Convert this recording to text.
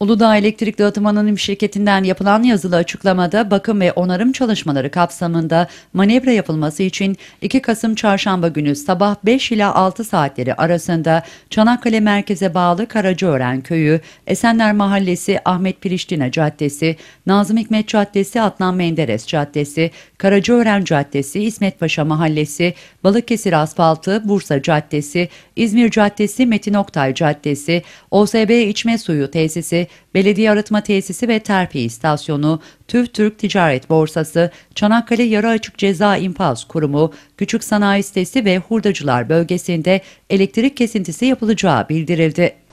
Uludağ Elektrik Dağıtım Anonim Şirketi'nden yapılan yazılı açıklamada bakım ve onarım çalışmaları kapsamında manevra yapılması için 2 Kasım Çarşamba günü sabah 5 ile 6 saatleri arasında Çanakkale merkeze bağlı Karacaören Köyü, Esenler Mahallesi Ahmet Piriştine Caddesi, Nazım Hikmet Caddesi Adnan Menderes Caddesi, Karacaören Caddesi İsmet Paşa Mahallesi, Balıkesir Asfaltı Bursa Caddesi, İzmir Caddesi Metin Oktay Caddesi, OSB İçme Suyu Tesisi, Belediye Arıtma Tesisi ve Terfi İstasyonu, TÜV Türk Ticaret Borsası, Çanakkale Yarı Açık Ceza İnfaz Kurumu, Küçük Sanayi Sitesi ve Hurdacılar Bölgesi'nde elektrik kesintisi yapılacağı bildirildi.